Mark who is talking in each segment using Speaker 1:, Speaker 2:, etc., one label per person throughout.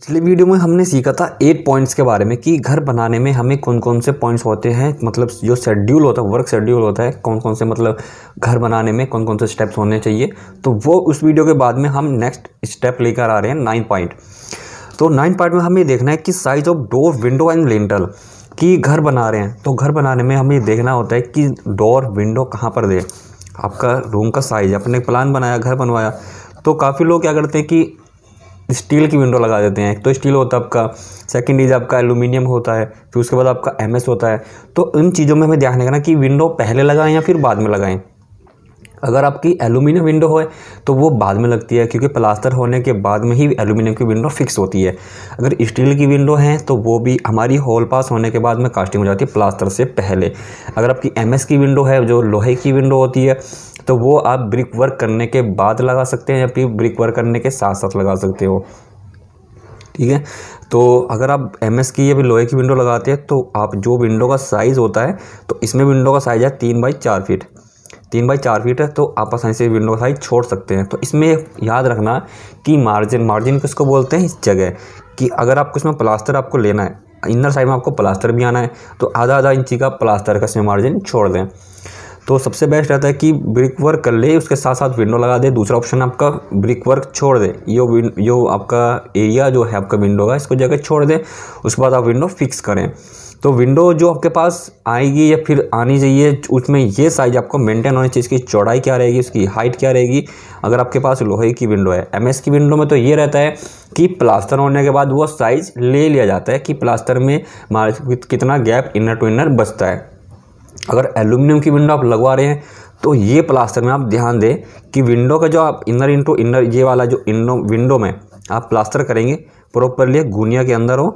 Speaker 1: पिछले वीडियो में हमने सीखा था एट पॉइंट्स के बारे में कि घर बनाने में हमें कौन कौन से पॉइंट्स होते हैं मतलब जो शेड्यूल होता है वर्क शेड्यूल होता है कौन कौन से मतलब घर बनाने में कौन कौन से स्टेप्स होने चाहिए तो वो उस वीडियो के बाद में हम नेक्स्ट स्टेप लेकर आ रहे हैं नाइन पॉइंट तो नाइन पॉइंट में हमें देखना है कि size of door window and lintel कि घर बना रहे हैं तो घर बनाने में हमें देखना होता है कि डोर विंडो कहाँ पर दे आपका रूम का साइज अपने प्लान बनाया घर बनवाया तो काफ़ी लोग क्या करते हैं कि स्टील की विंडो लगा देते हैं एक तो स्टील होता है आपका सेकंड इज आपका एलुमिनियम होता है फिर उसके बाद आपका एम होता है तो इन चीज़ों में हमें ध्यान रखना कि विंडो पहले लगाएं या फिर बाद में लगाएं अगर आपकी एलुमिनियम विंडो हो तो वो बाद में लगती है क्योंकि प्लास्टर होने के बाद में ही एलुमिनियम की विंडो फिक्स होती है अगर स्टील की विंडो है तो वो भी हमारी हॉल पास होने के बाद में कास्टिंग हो जाती है प्लास्टर से पहले अगर आपकी एमएस की विंडो है जो लोहे की विंडो होती है तो वो आप ब्रिक वर्क करने के बाद लगा सकते हैं या फिर ब्रिक वर्क करने के साथ साथ लगा सकते हो ठीक है तो अगर आप एम की या फिर लोहे की विंडो लगाते हैं तो आप जो विंडो का साइज़ होता है तो इसमें विंडो का साइज़ है तीन बाई चार फीट तीन बाई चार फीट है तो आप आसानी से विंडो का साइज छोड़ सकते हैं तो इसमें याद रखना कि मार्जिन मार्जिन किसको बोलते हैं इस जगह कि अगर आपको इसमें प्लास्टर आपको लेना है इनर साइड में आपको प्लास्टर भी आना है तो आधा आधा इंची का प्लास्टर का इसमें मार्जिन छोड़ दें तो सबसे बेस्ट रहता है कि ब्रिक वर्क कर ले उसके साथ साथ विंडो लगा दे दूसरा ऑप्शन आपका ब्रिक वर्क छोड़ दे यो यो आपका एरिया जो है आपका विंडो का इसको जगह छोड़ दे उसके बाद आप विंडो फिक्स करें तो विंडो जो आपके पास आएगी या फिर आनी चाहिए उसमें ये साइज आपको मेंटेन होनी चाहिए इसकी चौड़ाई क्या रहेगी उसकी हाइट क्या रहेगी अगर आपके पास लोहे की विंडो है एमएस की विंडो में तो ये रहता है कि प्लास्टर होने के बाद वो साइज़ ले लिया जाता है कि प्लास्टर में कितना गैप इनर टू इनर बचता है अगर एलुमिनियम की विंडो आप लगवा रहे हैं तो ये प्लास्टर में आप ध्यान दें कि विंडो का जो आप इनर इंटू इनर ये वाला जो इनो विंडो में आप प्लास्टर करेंगे प्रॉपरली गुनिया के अंदर हो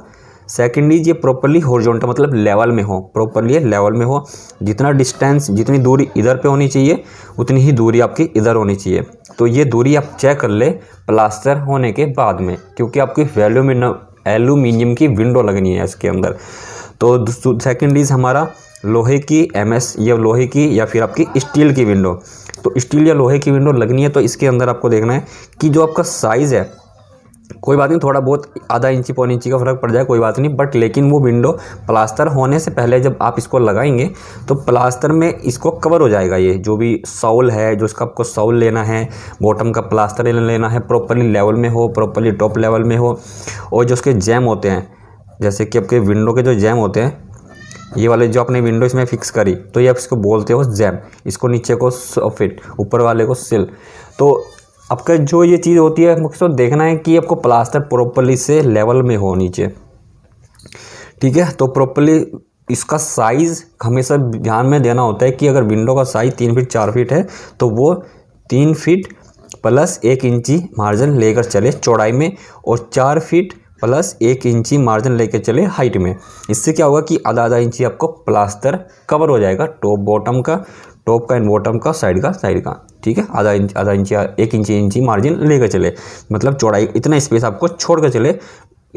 Speaker 1: सेकेंड इज ये प्रॉपरली हॉरिजॉन्टल मतलब लेवल में हो प्रॉपरली लेवल में हो जितना डिस्टेंस जितनी दूरी इधर पे होनी चाहिए उतनी ही दूरी आपकी इधर होनी चाहिए तो ये दूरी आप चेक कर ले प्लास्टर होने के बाद में क्योंकि आपकी वैल्यूमिन एलुमिनियम की विंडो लगनी है इसके अंदर तो सेकेंड इज़ हमारा लोहे की एम एस या लोहे की या फिर आपकी स्टील की विंडो तो स्टील या लोहे की विंडो लगनी है तो इसके अंदर आपको देखना है कि जो आपका साइज़ है कोई बात नहीं थोड़ा बहुत आधा इंची पौन इंची का फ़र्क पड़ जाए कोई बात नहीं बट लेकिन वो विंडो प्लास्टर होने से पहले जब आप इसको लगाएंगे तो प्लास्टर में इसको कवर हो जाएगा ये जो भी साउल है जो इसका आपको साउल लेना है बॉटम का प्लास्टर लेना है प्रॉपरली लेवल में हो प्रॉपरली टॉप लेवल में हो और जो उसके जैम होते हैं जैसे कि आपके विंडो के जो जैम होते हैं ये वाले जो आपने विंडो इसमें फिक्स करी तो ये आप इसको बोलते हो जैम इसको नीचे को फिट ऊपर वाले को सिल तो आपका जो ये चीज़ होती है आपको तो देखना है कि आपको प्लास्टर प्रॉपरली से लेवल में हो नीचे ठीक है तो प्रॉपरली इसका साइज़ हमेशा ध्यान में देना होता है कि अगर विंडो का साइज़ तीन फीट चार फीट है तो वो तीन फीट प्लस एक इंची मार्जिन लेकर चले चौड़ाई में और चार फीट प्लस एक इंची मार्जिन लेके चले हाइट में इससे क्या होगा कि आधा आधा इंची आपको प्लास्तर कवर हो जाएगा टॉप बॉटम का टॉप का एंड बॉटम का साइड का साइड का ठीक है आधा इंच आधा इंची एक इंची इंची मार्जिन लेकर चले मतलब चौड़ाई इतना स्पेस आपको छोड़ कर चले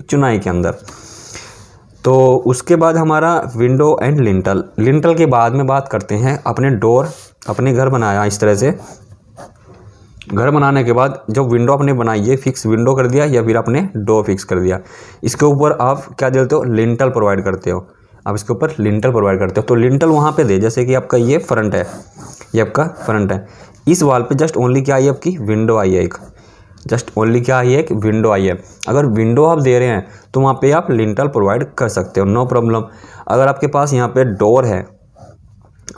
Speaker 1: चुनाई के अंदर तो उसके बाद हमारा विंडो एंड लिंटल लिंटल के बाद में बात करते हैं अपने डोर अपने घर बनाया इस तरह से घर बनाने के बाद जब विंडो आपने बनाई है फिक्स विंडो कर दिया या फिर आपने डो फिक्स कर दिया इसके ऊपर आप क्या देते हो लिंटल प्रोवाइड करते हो आप इसके ऊपर लिंटल प्रोवाइड करते हो तो लिंटल वहाँ पे दे जैसे कि आपका ये फ्रंट है ये आपका फ्रंट है इस वाल पे जस्ट ओनली क्या आई है आपकी विंडो आई है एक जस्ट ओनली क्या आई है एक विंडो आई है अगर विंडो आप दे रहे हैं तो वहाँ पे आप लिंटल प्रोवाइड कर सकते हो नो प्रॉब्लम अगर आपके पास यहाँ पे डोर है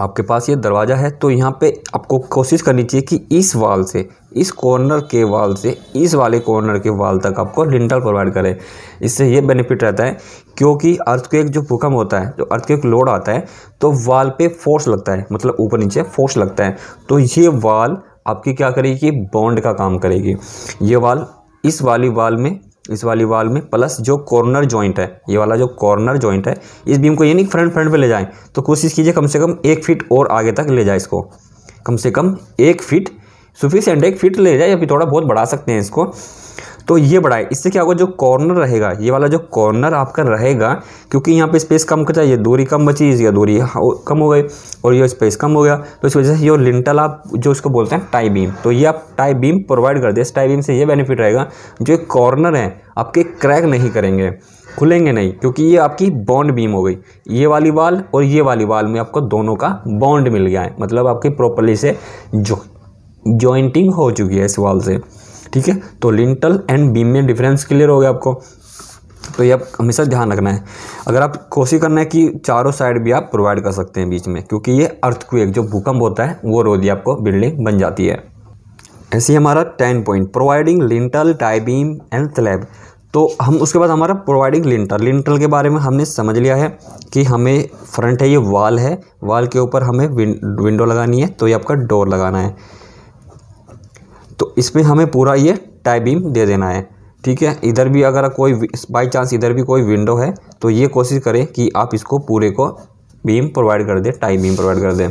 Speaker 1: आपके पास ये दरवाज़ा है तो यहाँ पे आपको कोशिश करनी चाहिए कि इस वाल से इस कॉर्नर के वाल से इस वाले कॉर्नर के वाल तक आपको लिंटल प्रोवाइड करें इससे ये बेनिफिट रहता है क्योंकि अर्थ एक जो भूकंप होता है जो अर्थ एक लोड आता है तो वाल पे फोर्स लगता है मतलब ऊपर नीचे फोर्स लगता है तो ये वाल आपकी क्या करेगी बॉन्ड का काम करेगी ये वाल इस वाली वाल में इस वाली वाल में प्लस जो कॉर्नर जॉइंट है ये वाला जो कॉर्नर जॉइंट है इस बीम को ये नहीं फ्रंट फ्रंट पे ले जाएं तो कोशिश कीजिए कम से कम एक फीट और आगे तक ले जाए इसको कम से कम एक फीट सुफिशेंट एक फीट ले जाए या फिर थोड़ा बहुत बढ़ा सकते हैं इसको तो ये बड़ा है इससे क्या होगा जो कॉर्नर रहेगा ये वाला जो कॉर्नर आपका रहेगा क्योंकि यहाँ पे स्पेस कम कचा ये दूरी कम बची या दूरी हाँ, कम हो गई और ये स्पेस कम हो गया तो इस वजह से ये लिंटल आप जो इसको बोलते हैं टाई बीम तो ये आप टाई बीम प्रोवाइड कर दे इस टाई बीम से ये बेनिफिट रहेगा जो कॉर्नर है आपके क्रैक नहीं करेंगे खुलेंगे नहीं क्योंकि ये आपकी बॉन्ड बीम हो गई ये वाली वाल और ये वाली वाल में आपको दोनों का बॉन्ड मिल गया है मतलब आपकी प्रॉपरली से जो जॉइंटिंग हो चुकी है इस वाल से ठीक है तो लिंटल एंड बीम में डिफरेंस क्लियर हो गया आपको तो ये आप हमेशा ध्यान रखना है अगर आप कोशिश करना है कि चारों साइड भी आप प्रोवाइड कर सकते हैं बीच में क्योंकि ये अर्थक्वेक जो भूकंप होता है वो रो दिया आपको बिल्डिंग बन जाती है ऐसे ही हमारा ten point providing lintel tie beam and slab तो हम उसके बाद हमारा प्रोवाइडिंग लिंटल लिंटल के बारे में हमने समझ लिया है कि हमें फ्रंट है ये वाल है वाल के ऊपर हमें विंडो लगानी है तो ये आपका डोर लगाना है तो इसमें हमें पूरा ये टाइबिम दे देना है ठीक है इधर भी अगर कोई बाई चांस इधर भी कोई विंडो है तो ये कोशिश करें कि आप इसको पूरे को बीम प्रोवाइड कर दें टाइम बीम प्रोवाइड कर दें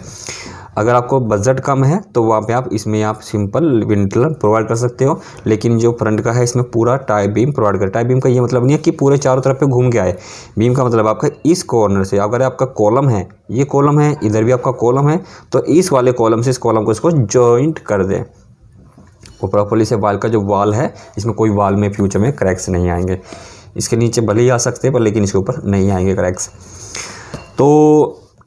Speaker 1: अगर आपको बजट कम है तो वहाँ पे आप इसमें आप सिंपल विंटलर प्रोवाइड कर सकते हो लेकिन जो फ्रंट का है इसमें पूरा टाई बीम प्रोवाइड कर टाई बीम का ये मतलब नहीं है कि पूरे चारों तरफ पे घूम के आए बीम का मतलब आपका इस कॉर्नर से अगर आपका कॉलम है ये कॉलम है इधर भी आपका कॉलम है तो इस वाले कॉलम से इस कॉलम को इसको जॉइंट कर दें वो प्रॉपरली से वाल का जो वाल है इसमें कोई वाल में फ्यूचर में क्रैक्स नहीं आएंगे इसके नीचे भले ही आ सकते हैं पर लेकिन इसके ऊपर नहीं आएंगे क्रैक्स तो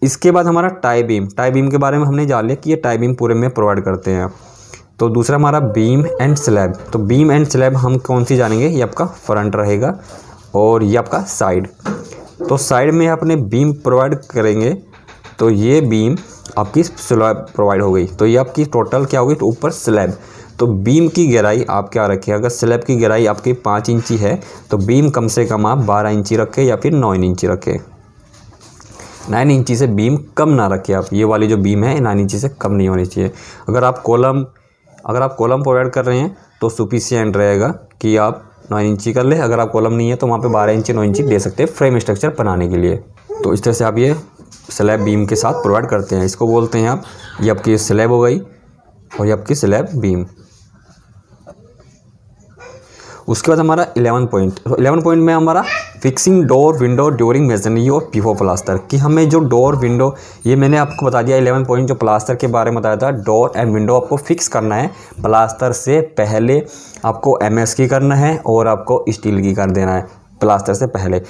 Speaker 1: इसके बाद हमारा टाई बीम टाई बीम के बारे में हमने जान लिया कि ये टाई बीम पूरे में प्रोवाइड करते हैं तो दूसरा हमारा बीम एंड स्लैब तो बीम एंड स्लैब हम कौन सी जानेंगे ये आपका फ्रंट रहेगा और ये आपका साइड तो साइड में अपने बीम प्रोवाइड करेंगे तो ये बीम आपकी स्लैब प्रोवाइड हो गई तो ये आपकी टोटल क्या होगी तो ऊपर स्लैब तो बीम की गहराई आप क्या रखें अगर स्लैब की गहराई आपकी पाँच इंची है तो बीम कम से कम आप बारह इंची रखें या फिर नौ इंची रखें नाइन इंची से बीम कम ना रखें आप ये वाली जो बीम है नाइन इंची से कम नहीं होनी चाहिए अगर आप कॉलम अगर आप कॉलम प्रोवाइड कर रहे हैं तो सुफिशियंट रहेगा कि आप नौ इंची कर ले अगर आप कॉलम नहीं है तो वहाँ पे बारह इंची नौ इंची दे सकते हैं फ्रेम स्ट्रक्चर बनाने के लिए तो इस तरह से आप ये स्लैब बीम के साथ प्रोवाइड करते हैं इसको बोलते हैं आप ये आपकी स्लैब हो गई और ये आपकी स्लैब बीम उसके बाद हमारा इलेवन पॉइंट इलेवन पॉइंट में हमारा fixing door window during masonry और पीहो प्लास्टर कि हमें जो डोर विंडो ये मैंने आपको बता दिया इलेवन पॉइंट जो प्लास्टर के बारे में बताया था डोर एंड विंडो आपको फिक्स करना है प्लास्टर से पहले आपको एम की करना है और आपको स्टील की कर देना है प्लास्टर से पहले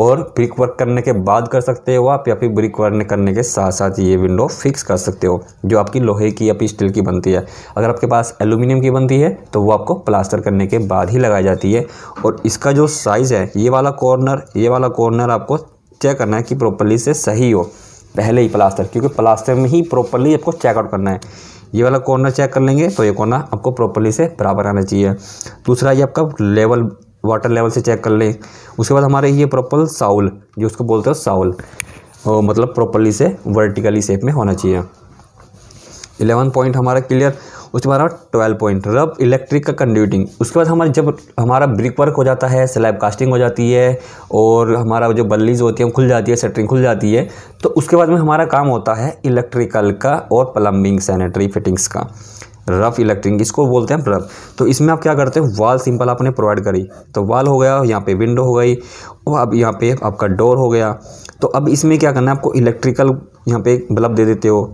Speaker 1: और ब्रिक वर्क करने के बाद कर सकते हो आप या फिर ब्रिक वर्क करने के साथ साथ ये विंडो फिक्स कर सकते हो जो आपकी लोहे की या फिर स्टील की बनती है अगर आपके पास एल्यूमिनियम की बनती है तो वो आपको प्लास्टर करने के बाद ही लगाई जाती है और इसका जो साइज़ है ये वाला कॉर्नर ये वाला कॉर्नर आपको चेक करना है कि प्रॉपरली से सही हो पहले ही प्लास्टर क्योंकि प्लास्टर में ही प्रॉपरली आपको चेकआउट करना है ये वाला कॉर्नर चेक कर लेंगे तो ये कॉर्नर आपको प्रॉपरली से बराबर आना चाहिए दूसरा ये आपका लेवल वाटर लेवल से चेक कर लें उसके बाद हमारे ये प्रॉपर साउल जो उसको बोलते हो साउल मतलब प्रॉपरली से वर्टिकली शेप में होना चाहिए इलेवन पॉइंट हमारा क्लियर उसके बाद हमारा ट्वेल्व पॉइंट रब इलेक्ट्रिक का कंड्यूटिंग उसके बाद हमारे जब हमारा ब्रिक वर्क हो जाता है स्लैब कास्टिंग हो जाती है और हमारा जो बल्लीज होती है खुल जाती है सेटरिंग खुल जाती है तो उसके बाद में हमारा काम होता है इलेक्ट्रिकल का और प्लम्बिंग सैनिटरी फिटिंग्स का रफ इलेक्ट्रिंग इसको बोलते हैं रफ तो इसमें आप क्या करते हैं वाल सिंपल आपने प्रोवाइड करी तो वाल हो गया यहाँ पे विंडो हो गई और अब यहाँ पे आपका डोर हो गया तो अब इसमें क्या करना है आपको इलेक्ट्रिकल यहाँ पे बल्ब दे देते हो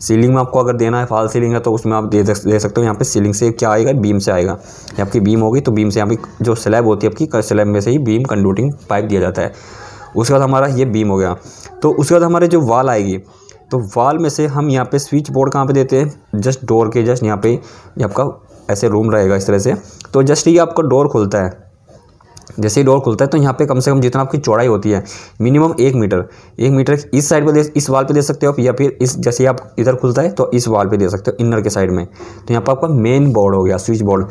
Speaker 1: सीलिंग में आपको अगर देना है फाल सीलिंग है तो उसमें आप दे दे सकते हो यहाँ पे सीलिंग से क्या आएगा बीम से आएगा यहाँ आपकी बीम होगी तो बीम से यहाँ पे जो स्लैब होती है आपकी स्लैब में से ही बीम कंडूटिंग पाइप दिया जाता है उसके बाद हमारा ये बीम हो गया तो उसके बाद हमारे जो वाल आएगी तो वाल में से हम यहाँ पे स्विच बोर्ड कहाँ पे देते हैं जस्ट डोर के जस्ट यहाँ पे आपका ऐसे रूम रहेगा इस तरह से तो जस्ट ये आपका डोर खुलता है जैसे ही डोर खुलता है तो यहाँ पे कम से कम जितना आपकी चौड़ाई होती है मिनिमम एक मीटर एक मीटर इस साइड पे दे इस वाल पे दे सकते हो आप या फिर इस जैसे आप इधर खुलता है तो इस वाल पे दे सकते हो इनर के साइड में तो यहाँ पर आपका मेन बोर्ड हो गया स्विच बोर्ड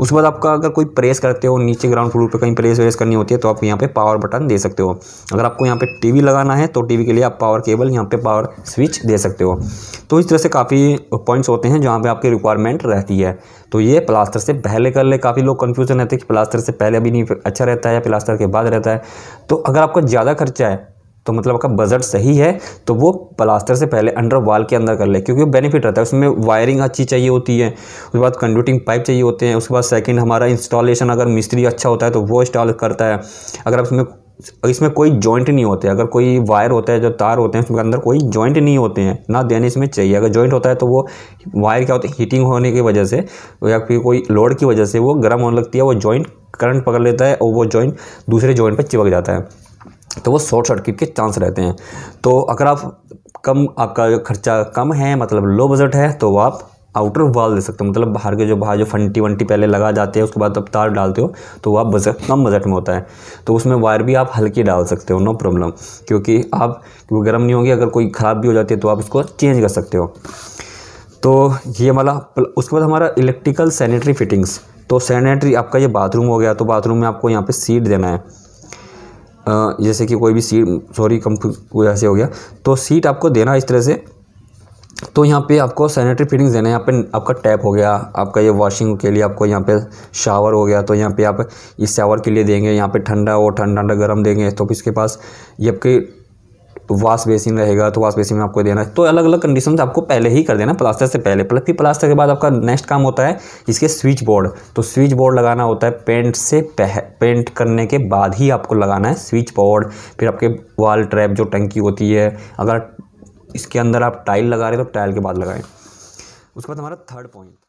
Speaker 1: उसके बाद आपका अगर कोई प्रेस करते हो नीचे ग्राउंड फ्लोर पर कहीं प्रेस वेस करनी होती है तो आप यहाँ पर पावर बटन दे सकते हो अगर आपको यहाँ पर टी लगाना है तो टी के लिए आप पावर केबल यहाँ पर पावर स्विच दे सकते हो तो इस तरह से काफ़ी पॉइंट्स होते हैं जहाँ पर आपकी रिक्वायरमेंट रहती है तो ये प्लास्टर से पहले कर ले काफ़ी लोग कन्फ्यूजन रहते हैं कि प्लास्टर से पहले अभी नहीं अच्छा अच्छा रहता है या प्लास्टर के बाद रहता है तो अगर आपका ज़्यादा खर्चा है तो मतलब आपका बजट सही है तो वो प्लास्टर से पहले अंडर वाल के अंदर कर ले क्योंकि वो बेनिफिट रहता है उसमें वायरिंग अच्छी चाहिए होती है उसके बाद कंडक्टिंग पाइप चाहिए होते हैं उसके बाद सेकंड हमारा इंस्टॉलेशन अगर मिस्त्री अच्छा होता है तो वो इंस्टॉल करता है अगर आप उसमें इसमें कोई जॉइंट नहीं होते अगर कोई वायर होता है जो तार होते हैं उसके अंदर कोई जॉइंट नहीं होते हैं ना देने इसमें चाहिए अगर जॉइंट होता है तो वो वायर क्या होता है हीटिंग होने की वजह से या फिर कोई लोड की वजह से वो गर्म होने लगती है वो जॉइंट करंट पकड़ लेता है और वो जॉइंट दूसरे जॉइंट पर चिपक जाता है तो वो शॉर्ट सर्किट के चांस रहते हैं तो अगर आप कम आपका खर्चा कम है मतलब लो बजट है तो आप आउटर वाल दे सकते हो मतलब बाहर के जो बाहर जो फंटी वंटी पहले लगा जाते हैं उसके बाद आप तार डालते हो तो वह बजट कम बजट में होता है तो उसमें वायर भी आप हल्की डाल सकते हो नो प्रॉब्लम क्योंकि आप वो गर्म नहीं होगी अगर कोई ख़राब भी हो जाती है तो आप उसको चेंज कर सकते हो तो ये हमारा उसके बाद हमारा इलेक्ट्रिकल सैनिटरी फिटिंग्स तो सैनिटरी आपका ये बाथरूम हो गया तो बाथरूम में आपको यहाँ पे सीट देना है जैसे कि कोई भी सीट सॉरी कम ऐसे हो गया तो सीट आपको देना इस तरह से तो यहाँ पे आपको सैनिटरी फिटिंग्स देना है यहाँ पे आपका टैप हो गया आपका ये वॉशिंग के लिए आपको यहाँ पे शावर हो गया तो यहाँ पे आप इस शावर के लिए देंगे यहाँ पे ठंडा और ठंडा ठंडा गर्म देंगे तो इसके पास ये आपकी तो वाश बेसिन रहेगा तो वाश बेसिन में आपको देना है तो अलग अलग कंडीशन आपको पहले ही कर देना प्लास्टर से पहले फिर प्लास्टर के बाद आपका नेक्स्ट काम होता है इसके स्विच बोर्ड तो स्विच बोर्ड लगाना होता है पेंट से पह पेंट करने के बाद ही आपको लगाना है स्विच बोर्ड फिर आपके वाल ट्रैप जो टंकी होती है अगर इसके अंदर आप टाइल लगा रहे हो तो टाइल के बाद लगाएं उसके बाद हमारा थर्ड पॉइंट